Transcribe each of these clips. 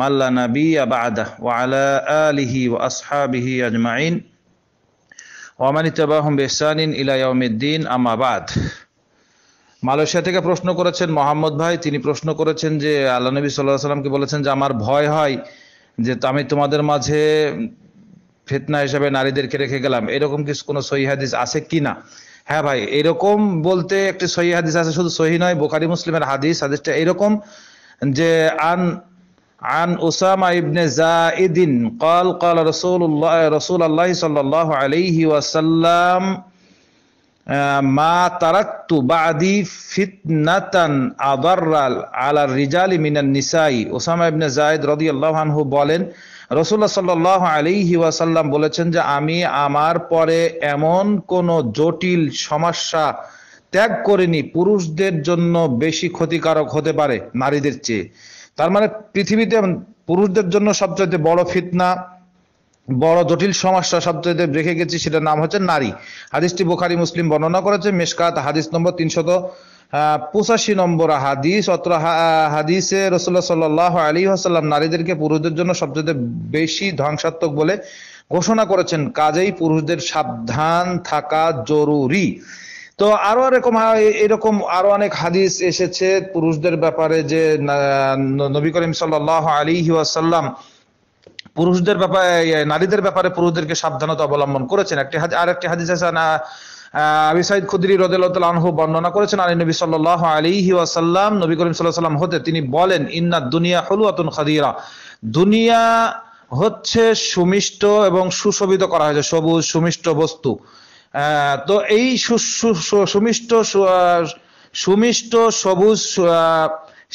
মাল্লা নবী আবাদা ওয়ালা আলিহি ও আসহাবিহি আজমাইন ওমানি তাবাহম বেসানিন ইলায়মদ্দিন আমাবাদ মালয়েশিয়া থেকে প্রশ্ন করেছেন মোহাম্মদ ভাই তিনি প্রশ্ন করেছেন যে আল্লাহ নবী সাল্লাহ সাল্লামকে বলেছেন যে আমার ভয় হয় যে আমি তোমাদের মাঝে ফেতনা হিসাবে নারীদেরকে রেখে গেলাম এরকম কিছু কোনো সহি হাদিস আছে কি না হ্যাঁ ভাই এরকম বলতে একটি সহি হাদিস আছে শুধু সহি নয় বোখারি মুসলিমের হাদিস হাদিসটা এরকম যে আন عن أسامة بن زائد قال قال رسول الله رسول الله صلى الله عليه وسلم ما تركت بعدي فتنة أضر على الرجال من النساء أسامة بن زائد رضي الله عنه বলেন রসুল্লাহ সাল্লাহ আলিহি ওয়াসাল্লাম বলেছেন যে আমি আমার পরে এমন কোনো জটিল সমস্যা ত্যাগ করিনি পুরুষদের জন্য বেশি ক্ষতিকারক হতে পারে নারীদের চেয়ে তার মানে পৃথিবীতে পুরুষদের জন্য সবচেয়ে বড় ফিতনা বড় জটিল সমস্যা সবচেয়ে রেখে গেছি সেটার নাম হচ্ছে নারী হাদিসটি বোখারি মুসলিম বর্ণনা করেছে মেসকাত হাদিস নম্বর তিনশত পঁচাশি নম্বর হাদিস অত্র হাদিসে রসুল্লাহ সাল আলী আসাল্লাম নারীদেরকে পুরুষদের জন্য সবচেয়ে বেশি ধ্বংসাত্মক বলে ঘোষণা করেছেন কাজেই পুরুষদের সাবধান থাকা জরুরি তো আরো এরকম এরকম আরো অনেক হাদিস এসেছে পুরুষদের ব্যাপারে যে নবী করিম সাল্লাহ আলী ওয়াসাল্লাম পুরুষদের ব্যাপারে নারীদের ব্যাপারে পুরুষদেরকে সাবধানতা অবলম্বন করেছেন একটি আর একটি হাদিস আছে না আবি সাইদ রদেলতাল আনহু বর্ণনা করেছেন আলী নবী সাল্লাহ আলিহি ওয়াসাল্লাম নবী করিম সাল্লাহ হতে তিনি বলেন ইন্না দুনিয়া হলুয়াতুন খাদিরা দুনিয়া হচ্ছে সুমিষ্ট এবং সুশোভিত করা হয়েছে সবুজ সুমিষ্ট বস্তু তো এই সুমিষ্ট সুমিষ্ট সবুজ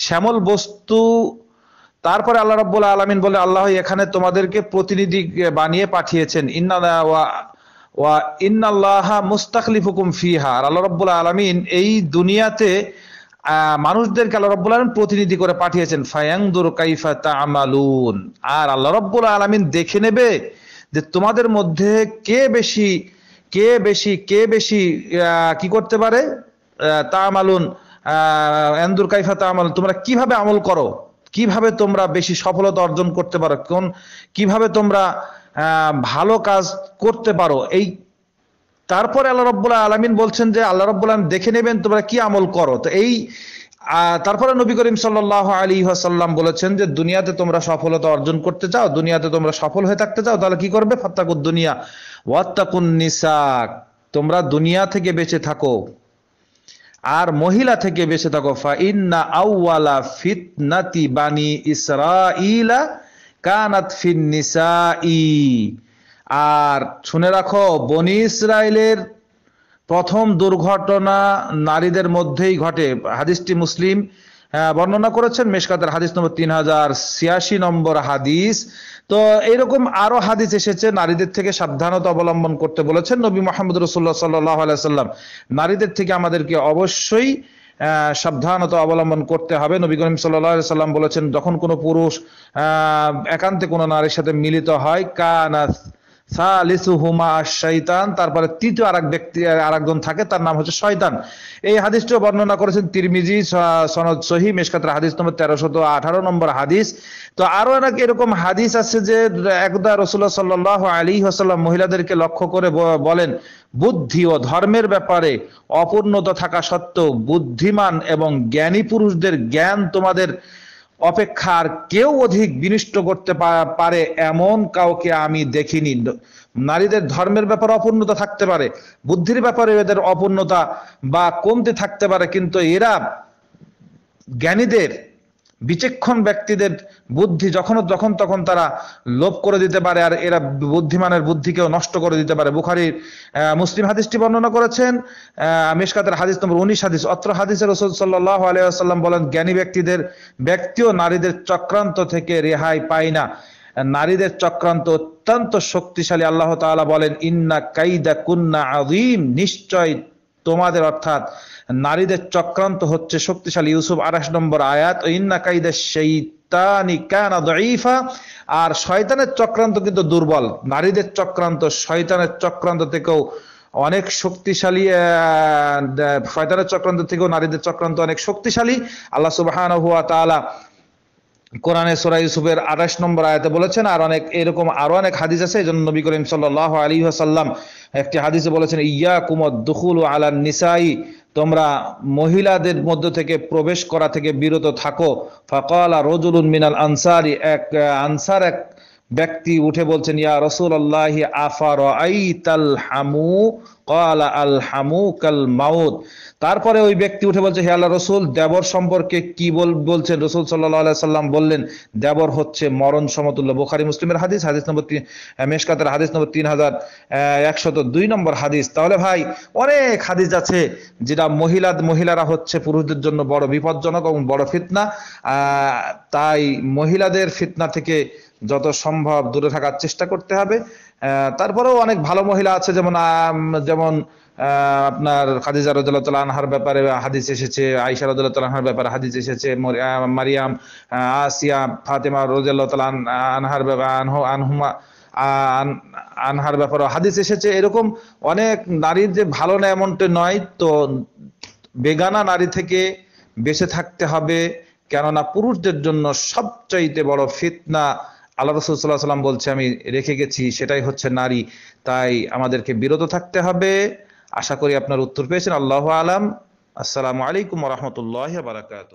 শ্যামল বস্তু তারপরে আল্লাহ রাব্বুল আলমিন বলে আল্লাহ এখানে তোমাদেরকে প্রতিনিধি বানিয়ে পাঠিয়েছেন ইন্না ওয়া ইন্নাল্লাহা হুকুম ফিহা আর আল্লাহ রাব্বুল আলমিন এই দুনিয়াতে মানুষদেরকে আল্লাহ রব্বুল আলমিন প্রতিনিধি করে পাঠিয়েছেন ফায়াংদুর কাইফা তা আমালুন আর আল্লাহ রব্বুল আলমিন দেখে নেবে যে তোমাদের মধ্যে কে বেশি কে বেশি কে বেশি কি করতে পারে তা আমালুন এন্দুর কাইফা তা আমালুন তোমরা কিভাবে আমল করো কিভাবে তোমরা বেশি সফলতা অর্জন করতে পারো কোন কিভাবে তোমরা ভালো কাজ করতে পারো এই তারপরে আল্লাহ রব্বুল্লাহ আলমিন বলছেন যে আল্লাহ আলম দেখে নেবেন তোমরা কি আমল করো তো এই তারপরে নবী করিম সাল্লাহ আলী সাল্লাম বলেছেন যে দুনিয়াতে তোমরা সফলতা অর্জন করতে চাও দুনিয়াতে তোমরা সফল হয়ে থাকতে চাও তাহলে কি করবে ফাত্তাকুদ দুনিয়া ওয়াত্তাকুন নিসাক তোমরা দুনিয়া থেকে বেঁচে থাকো আর মহিলা থেকে বেঁচে থাকো ফাইন্না আউওয়ালা ফিতনাতি বানি ইসরাইলা কানাত ফিন ই আর শুনে রাখো বনি ইসরায়েলের প্রথম দুর্ঘটনা নারীদের মধ্যেই ঘটে হাদিসটি মুসলিম হ্যাঁ, বর্ণনা করেছেন মেশকাতের হাদিস নম্বর তিন হাজার ছিয়াশি নম্বর হাদিস তো এইরকম আরো হাদিস এসেছে নারীদের থেকে সাবধানতা অবলম্বন করতে বলেছেন নবী মোহাম্মদ রসুল্লাহ সাল্লাহ আলাইসাল্লাম নারীদের থেকে আমাদেরকে অবশ্যই সাবধানতা অবলম্বন করতে হবে নবী করিম সাল্লাহ সাল্লাম বলেছেন যখন কোনো পুরুষ একান্তে কোনো নারীর সাথে মিলিত হয় কানা শৈতান তারপরে তৃতীয় আরেক ব্যক্তি আরেকজন থাকে তার নাম হচ্ছে শয়তান এই হাদিসটি বর্ণনা করেছেন তিরমিজি সনদ সহি মেশকাতের হাদিস নম্বর তেরোশত আঠারো নম্বর হাদিস তো আরো অনেক এরকম হাদিস আছে যে একদা রসুল্লাহ সাল্লাহ আলী হাসাল্লাম মহিলাদেরকে লক্ষ্য করে বলেন বুদ্ধি ও ধর্মের ব্যাপারে অপূর্ণতা থাকা সত্ত্বেও বুদ্ধিমান এবং জ্ঞানী পুরুষদের জ্ঞান তোমাদের অপেক্ষা আর কেউ অধিক বিনিষ্ট করতে পারে এমন কাউকে আমি দেখিনি নারীদের ধর্মের ব্যাপারে অপূর্ণতা থাকতে পারে বুদ্ধির ব্যাপারে এদের অপূর্ণতা বা কমতি থাকতে পারে কিন্তু এরা জ্ঞানীদের বিচক্ষণ ব্যক্তিদের বুদ্ধি যখন যখন তখন তারা লোভ করে দিতে পারে আর এরা বুদ্ধিমানের বুদ্ধিকেও নষ্ট করে দিতে পারে বুখারির মুসলিম হাদিসটি বর্ণনা করেছেন মিসকাতের হাদিস নম্বর উনিশ হাদিস অত্র হাদিসের রসুল সাল্লাহ আলিয়াল্লাম বলেন জ্ঞানী ব্যক্তিদের ব্যক্তিও নারীদের চক্রান্ত থেকে রেহাই পায় না নারীদের চক্রান্ত অত্যন্ত শক্তিশালী আল্লাহ তাআলা বলেন ইন্না কাইদা কুন্না আজিম নিশ্চয় তোমাদের অর্থাৎ নারীদের চক্রান্ত হচ্ছে শক্তিশালী ইউসুফ আঠাশ নম্বর আয়াত ইন্না কাইদের সেই আর শয়তানের চক্রান্ত কিন্তু দুর্বল নারীদের চক্রান্ত শয়তানের চক্রান্ত থেকেও অনেক শক্তিশালী শয়তানের চক্রান্ত থেকেও নারীদের চক্রান্ত অনেক শক্তিশালী আল্লাহ সুবাহ হুয়া তালা কোরআনে সোরা ইউসুফের আঠাশ নম্বর আয়তে বলেছেন আর অনেক এরকম আরো অনেক হাদিস আছে এই জন্য নবী করিম সাল্লাহ আলী আসাল্লাম একটি হাদিসে বলেছেন ইয়া কুমদ দুখুল আলান নিসাই তোমরা মহিলাদের মধ্য থেকে প্রবেশ করা থেকে বিরত থাকো ফাকালা রজুল মিনাল আনসারি এক আনসার এক ব্যক্তি উঠে বলছেন ইয়া রসুল আল্লাহ আফার হামু কালা আল হামু কাল মাউদ তারপরে ওই ব্যক্তি উঠে বলছে হে আল্লাহ রসুল দেবর সম্পর্কে কি বল বলছেন রসুল সাল্লাহ সাল্লাম বললেন দেবর হচ্ছে মরণ সমতুল্য বোখারি মুসলিমের হাদিস হাদিস নম্বর তিন মেশকাতের হাদিস নম্বর তিন হাজার একশত দুই নম্বর হাদিস তাহলে ভাই অনেক হাদিস আছে যেটা মহিলা মহিলারা হচ্ছে পুরুষদের জন্য বড় বিপজ্জনক এবং বড় ফিতনা তাই মহিলাদের ফিতনা থেকে যত সম্ভব দূরে থাকার চেষ্টা করতে হবে তারপরেও অনেক ভালো মহিলা আছে যেমন যেমন আপনার খাদিজা রদুল্লাহ আনহার ব্যাপারে হাদিস এসেছে আইসা রদুল্লাহ আনহার ব্যাপারে হাদিস এসেছে মারিয়াম আসিয়া ফাতেমা রোজাল্লাহ আনহার আনহুমা আনহার ব্যাপারে হাদিস এসেছে এরকম অনেক নারীর যে ভালো না এমনটা নয় তো বেগানা নারী থেকে বেঁচে থাকতে হবে কেননা পুরুষদের জন্য সবচাইতে বড় ফিতনা আল্লাহ সাল্লাহ সাল্লাম বলছে আমি রেখে গেছি সেটাই হচ্ছে নারী তাই আমাদেরকে বিরত থাকতে হবে আশা করি আপনার উত্তর পেয়েছেন আল্লাহ আলাম আসসালামু আলাইকুম রহমতুল্লাহ বারাকাত